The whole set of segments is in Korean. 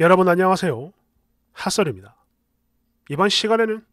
여러분 안녕하세요. 하설입니다 이번 시간에는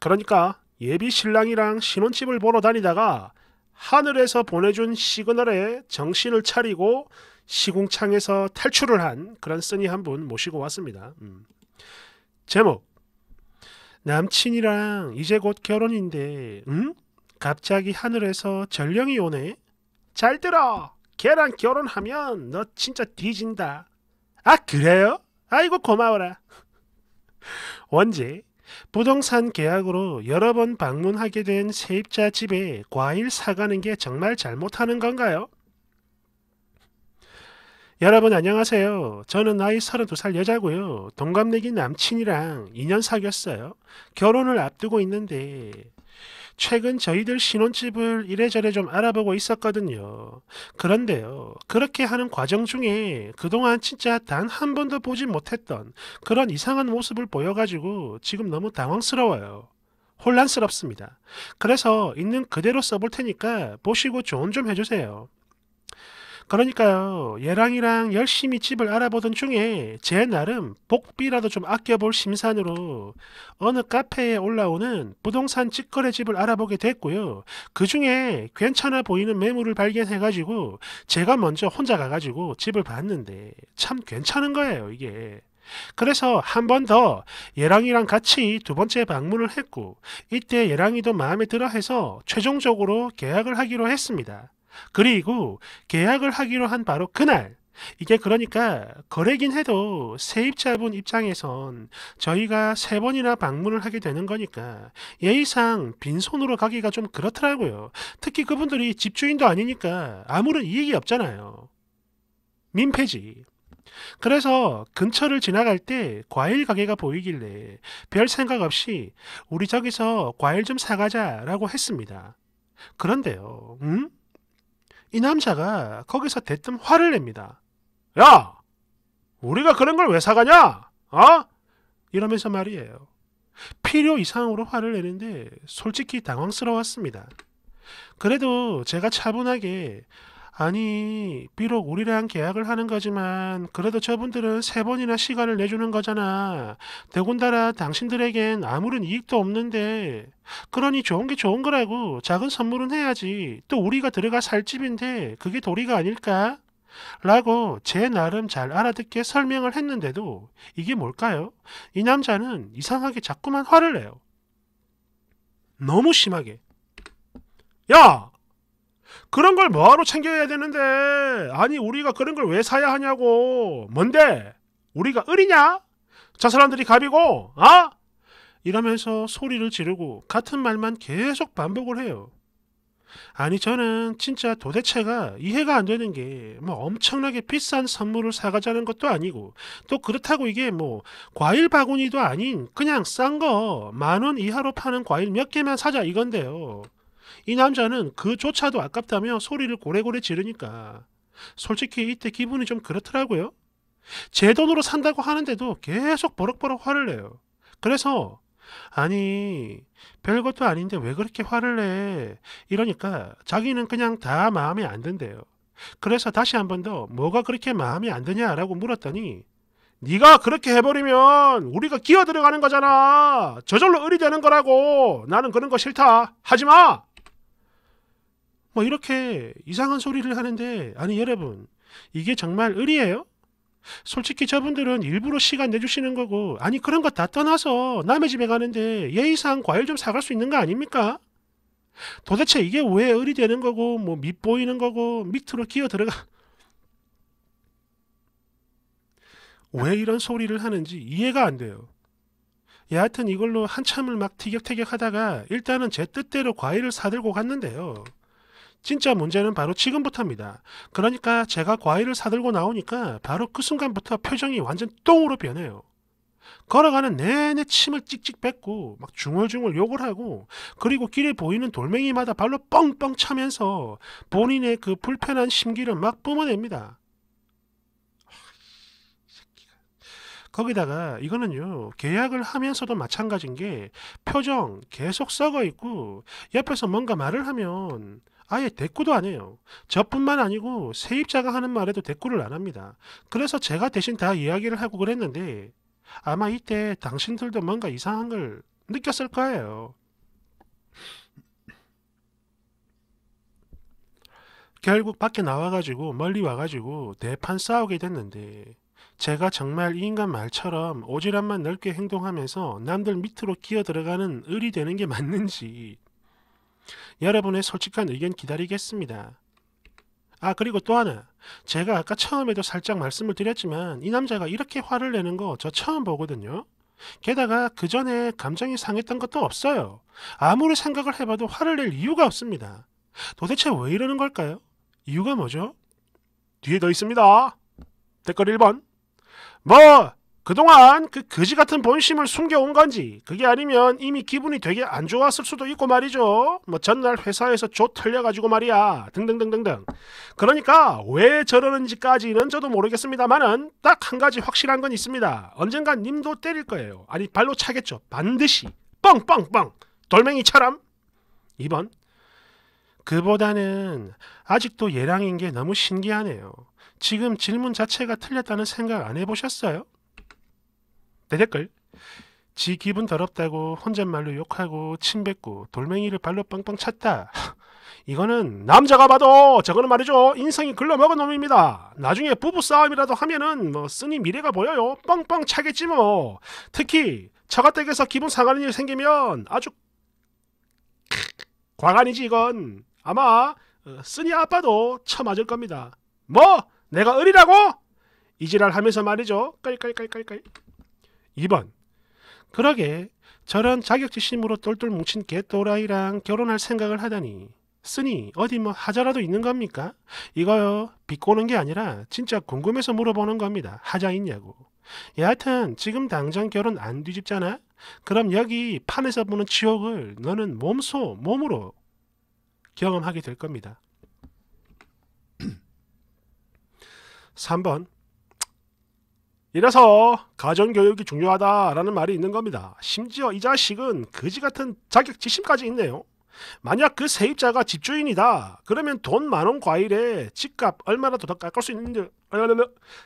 그러니까 예비 신랑이랑 신혼집을 보러 다니다가 하늘에서 보내준 시그널에 정신을 차리고 시궁창에서 탈출을 한 그런 쓰니 한분 모시고 왔습니다. 음. 제목 남친이랑 이제 곧 결혼인데 응? 음? 갑자기 하늘에서 전령이 오네? 잘 들어! 걔랑 결혼하면 너 진짜 뒤진다. 아 그래요? 아이고 고마워라. 원제 부동산 계약으로 여러 번 방문하게 된 세입자 집에 과일 사가는 게 정말 잘못하는 건가요? 여러분 안녕하세요. 저는 나이 32살 여자고요. 동갑내기 남친이랑 2년 사귀었어요. 결혼을 앞두고 있는데 최근 저희들 신혼집을 이래저래 좀 알아보고 있었거든요. 그런데요. 그렇게 하는 과정 중에 그동안 진짜 단 한 번도 보지 못했던 그런 이상한 모습을 보여가지고 지금 너무 당황스러워요. 혼란스럽습니다. 그래서 있는 그대로 써볼 테니까 보시고 조언 좀 해주세요. 그러니까요. 예랑이랑 열심히 집을 알아보던 중에 제 나름 복비라도 좀 아껴볼 심산으로 어느 카페에 올라오는 부동산 직거래 집을 알아보게 됐고요. 그 중에 괜찮아 보이는 매물을 발견해가지고 제가 먼저 혼자 가가지고 집을 봤는데 참 괜찮은 거예요, 이게. 그래서 한 번 더 예랑이랑 같이 두 번째 방문을 했고 이때 예랑이도 마음에 들어 해서 최종적으로 계약을 하기로 했습니다. 그리고 계약을 하기로 한 바로 그날 이게 그러니까 거래긴 해도 세입자분 입장에선 저희가 세 번이나 방문을 하게 되는 거니까 예의상 빈손으로 가기가 좀 그렇더라고요. 특히 그분들이 집주인도 아니니까 아무런 이익이 없잖아요. 민폐지. 그래서 근처를 지나갈 때 과일 가게가 보이길래 별 생각 없이 우리 저기서 과일 좀 사가자 라고 했습니다. 그런데요. 응? 음? 이 남자가 거기서 대뜸 화를 냅니다. 야! 우리가 그런 걸 왜 사가냐? 어? 이러면서 말이에요. 필요 이상으로 화를 내는데 솔직히 당황스러웠습니다. 그래도 제가 차분하게 아니, 비록 우리랑 계약을 하는 거지만 그래도 저분들은 세 번이나 시간을 내주는 거잖아. 더군다나 당신들에겐 아무런 이익도 없는데. 그러니 좋은 게 좋은 거라고 작은 선물은 해야지. 또 우리가 들어가 살 집인데 그게 도리가 아닐까? 라고 제 나름 잘 알아듣게 설명을 했는데도 이게 뭘까요? 이 남자는 이상하게 자꾸만 화를 내요. 너무 심하게. 야! 그런 걸 뭐하러 챙겨야 되는데 아니 우리가 그런 걸 왜 사야 하냐고 뭔데 우리가 을이냐 저 사람들이 갑이고 아 이러면서 소리를 지르고 같은 말만 계속 반복을 해요 아니 저는 진짜 도대체가 이해가 안 되는 게 뭐 엄청나게 비싼 선물을 사가자는 것도 아니고 또 그렇다고 이게 뭐 과일 바구니도 아닌 그냥 싼 거 만 원 이하로 파는 과일 몇 개만 사자 이건데요 이 남자는 그조차도 아깝다며 소리를 고래고래 지르니까 솔직히 이때 기분이 좀 그렇더라고요. 제 돈으로 산다고 하는데도 계속 버럭버럭 화를 내요. 그래서 아니 별것도 아닌데 왜 그렇게 화를 내 이러니까 자기는 그냥 다 마음에 안 든대요. 그래서 다시 한 번 더 뭐가 그렇게 마음에 안 드냐라고 물었더니 네가 그렇게 해버리면 우리가 기어 들어가는 거잖아. 저절로 의리되는 거라고. 나는 그런 거 싫다. 하지 마. 뭐 이렇게 이상한 소리를 하는데 아니 여러분 이게 정말 을이에요? 솔직히 저분들은 일부러 시간 내주시는 거고 아니 그런 거 다 떠나서 남의 집에 가는데 예의상 과일 좀 사갈 수 있는 거 아닙니까? 도대체 이게 왜 을이 되는 거고 뭐 밑보이는 거고 밑으로 기어 들어가 왜 이런 소리를 하는지 이해가 안 돼요. 예, 여하튼 이걸로 한참을 막 티격태격 하다가 일단은 제 뜻대로 과일을 사들고 갔는데요. 진짜 문제는 바로 지금부터입니다. 그러니까 제가 과일을 사들고 나오니까 바로 그 순간부터 표정이 완전 똥으로 변해요. 걸어가는 내내 침을 찍찍 뱉고 막 중얼중얼 욕을 하고 그리고 길에 보이는 돌멩이마다 발로 뻥뻥 차면서 본인의 그 불편한 심기를 막 뿜어냅니다. 아, 거기다가 이거는요 계약을 하면서도 마찬가지인 게 표정 계속 썩어 있고 옆에서 뭔가 말을 하면 아예 대꾸도 안 해요. 저뿐만 아니고 세입자가 하는 말에도 대꾸를 안 합니다. 그래서 제가 대신 다 이야기를 하고 그랬는데 아마 이때 당신들도 뭔가 이상한 걸 느꼈을 거예요. 결국 밖에 나와가지고 멀리 와가지고 대판 싸우게 됐는데 제가 정말 이 인간 말처럼 오지랖만 넓게 행동하면서 남들 밑으로 끼어 들어가는 을이 되는 게 맞는지 여러분의 솔직한 의견 기다리겠습니다. 아 그리고 또 하나 제가 아까 처음에도 살짝 말씀을 드렸지만 이 남자가 이렇게 화를 내는 거 저 처음 보거든요. 게다가 그 전에 감정이 상했던 것도 없어요. 아무리 생각을 해봐도 화를 낼 이유가 없습니다. 도대체 왜 이러는 걸까요? 이유가 뭐죠? 뒤에 더 있습니다. 댓글 1번 뭐 그동안 그 거지 같은 본심을 숨겨온 건지 그게 아니면 이미 기분이 되게 안 좋았을 수도 있고 말이죠. 뭐 전날 회사에서 조 털려가지고 말이야 등등등등등. 그러니까 왜 저러는지까지는 저도 모르겠습니다만은 딱 한 가지 확실한 건 있습니다. 언젠간 님도 때릴 거예요. 아니 발로 차겠죠. 반드시 뻥뻥뻥 돌멩이처럼 2번 그보다는 아직도 예랑인 게 너무 신기하네요. 지금 질문 자체가 틀렸다는 생각 안 해보셨어요? 내 댓글 지 기분 더럽다고 혼잣말로 욕하고 침 뱉고 돌멩이를 발로 빵빵 찼다. 이거는 남자가 봐도 저거는 말이죠. 인성이 글러먹은 놈입니다. 나중에 부부싸움이라도 하면은 뭐 쓰니 미래가 보여요. 뻥뻥 차겠지 뭐. 특히 처가댁에서 기분 상하는 일 생기면 아주 과간이지 이건. 아마 어, 쓰니 아빠도 처맞을 겁니다. 뭐? 내가 을이라고? 이지랄 하면서 말이죠. 깔깔깔깔깔. 2번 그러게 저런 자격지심으로 똘똘 뭉친 개또라이랑 결혼할 생각을 하다니 쓰니 어디 뭐 하자라도 있는 겁니까? 이거요 비꼬는 게 아니라 진짜 궁금해서 물어보는 겁니다. 하자 있냐고. 예, 여하튼 지금 당장 결혼 안 뒤집잖아? 그럼 여기 판에서 보는 지옥을 너는 몸소 몸으로 경험하게 될 겁니다. 3번 이래서 가정교육이 중요하다라는 말이 있는 겁니다. 심지어 이 자식은 그지 같은 자격지심까지 있네요. 만약 그 세입자가 집주인이다. 그러면 돈만원 과일에 집값 얼마라도 더 깎을 수 있는지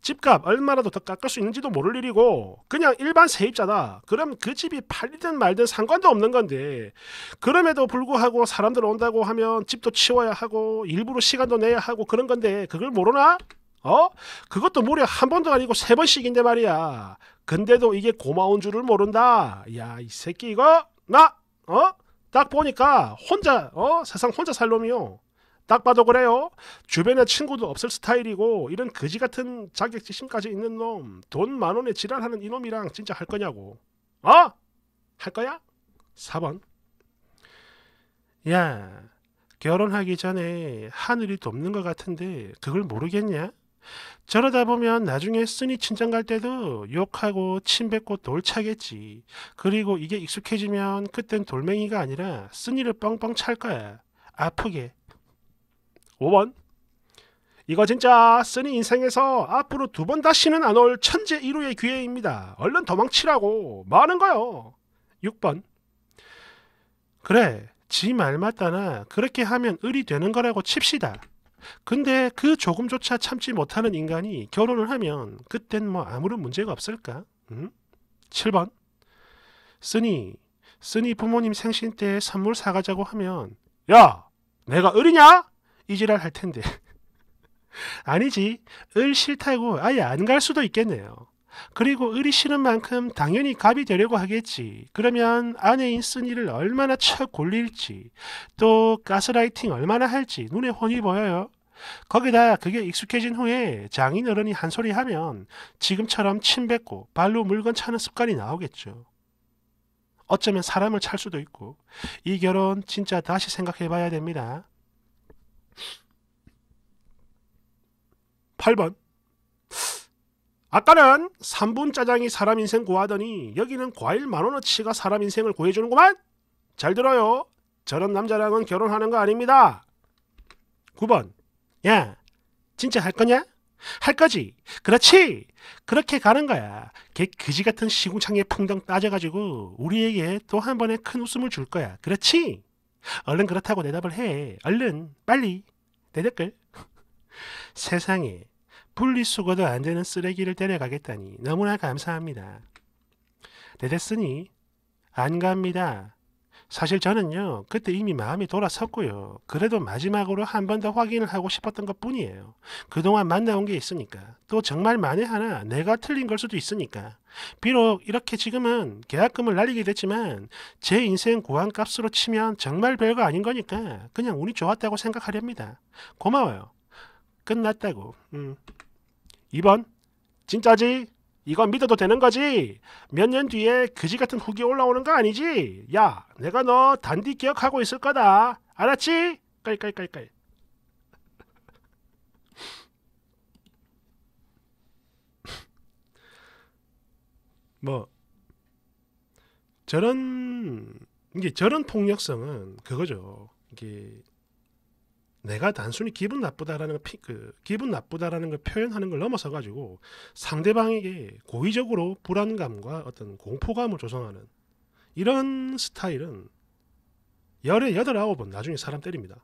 집값 얼마라도 더 깎을 수 있는지도 모를 일이고 그냥 일반 세입자다. 그럼 그 집이 팔리든 말든 상관도 없는 건데 그럼에도 불구하고 사람들 온다고 하면 집도 치워야 하고 일부러 시간도 내야 하고 그런 건데 그걸 모르나? 어? 그것도 무려 한 번도 아니고 세 번씩인데 말이야. 근데도 이게 고마운 줄을 모른다. 야, 이 새끼 이거 나 어? 딱 보니까 혼자 어? 세상 혼자 살 놈이요. 딱 봐도 그래요. 주변에 친구도 없을 스타일이고 이런 거지 같은 자격지심까지 있는 놈, 돈 만 원에 지랄하는 이놈이랑 진짜 할 거냐고. 어? 할 거야? 4번. 야, 결혼하기 전에 하늘이 돕는 것 같은데 그걸 모르겠냐? 저러다 보면 나중에 쓰니 친정 갈 때도 욕하고 침 뱉고 돌차겠지. 그리고 이게 익숙해지면 그땐 돌멩이가 아니라 쓰니를 뻥뻥 찰 거야. 아프게. 5번 이거 진짜 쓰니 인생에서 앞으로 두 번 다시는 안 올 천재 1호의 기회입니다. 얼른 도망치라고. 뭐 하는 거요? 6번 그래 지 말 맞다나 그렇게 하면 을이 되는 거라고 칩시다. 근데 그 조금조차 참지 못하는 인간이 결혼을 하면 그땐 뭐 아무런 문제가 없을까? 음? 7번 쓰니 쓰니 부모님 생신 때 선물 사가자고 하면 야 내가 을이냐? 이지랄 할 텐데 아니지 을 싫다고 아예 안 갈 수도 있겠네요 그리고 의리 싫은 만큼 당연히 갑이 되려고 하겠지. 그러면 아내인 쓴이를 얼마나 쳐 골릴지, 또 가스라이팅 얼마나 할지 눈에 훤히 보여요. 거기다 그게 익숙해진 후에 장인어른이 한 소리 하면 지금처럼 침 뱉고 발로 물건 차는 습관이 나오겠죠. 어쩌면 사람을 찰 수도 있고 이 결혼 진짜 다시 생각해 봐야 됩니다. 8번 아까는 3분 짜장이 사람 인생 구하더니 여기는 과일 만원어치가 사람 인생을 구해주는구만. 잘 들어요. 저런 남자랑은 결혼하는 거 아닙니다. 9번 야 진짜 할 거냐? 할 거지. 그렇지. 그렇게 가는 거야. 걔 그지 같은 시궁창에 풍덩 따져가지고 우리에게 또 한 번의 큰 웃음을 줄 거야. 그렇지. 얼른 그렇다고 대답을 해. 얼른 빨리 내 댓글. 세상에 분리수거도 안 되는 쓰레기를 데려가겠다니 너무나 감사합니다. 데데으니안 갑니다. 사실 저는요 그때 이미 마음이 돌아섰고요 그래도 마지막으로 한 번 더 확인을 하고 싶었던 것 뿐이에요 그동안 만나온 게 있으니까 또 정말 만에 하나 내가 틀린 걸 수도 있으니까 비록 이렇게 지금은 계약금을 날리게 됐지만 제 인생 구한값으로 치면 정말 별거 아닌 거니까 그냥 운이 좋았다고 생각하렵니다 고마워요 끝났다고 음. 2번 진짜지? 이건 믿어도 되는 거지? 몇 년 뒤에 그지 같은 후기 올라오는 거 아니지? 야 내가 너 단디 기억하고 있을 거다 알았지? 깔깔깔깔 뭐 저런 이게 저런 폭력성은 그거죠. 이게 내가 단순히 기분 나쁘다라는 피, 그 기분 나쁘다라는 걸 표현하는 걸 넘어서 가지고 상대방에게 고의적으로 불안감과 어떤 공포감을 조성하는 이런 스타일은 열에 여덟 아홉 은 나중에 사람 때립니다.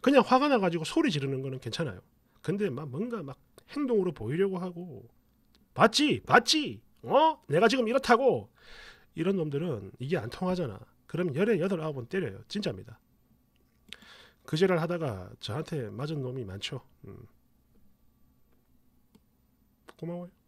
그냥 화가 나가지고 소리 지르는 거는 괜찮아요. 근데 막 뭔가 막 행동으로 보이려고 하고 맞지 맞지 어 내가 지금 이렇다고 이런 놈들은 이게 안 통하잖아. 그럼 열에 여덟 아홉은 때려요. 진짜입니다. 그제를 하다가 저한테 맞은 놈이 많죠. 음. 고마워요.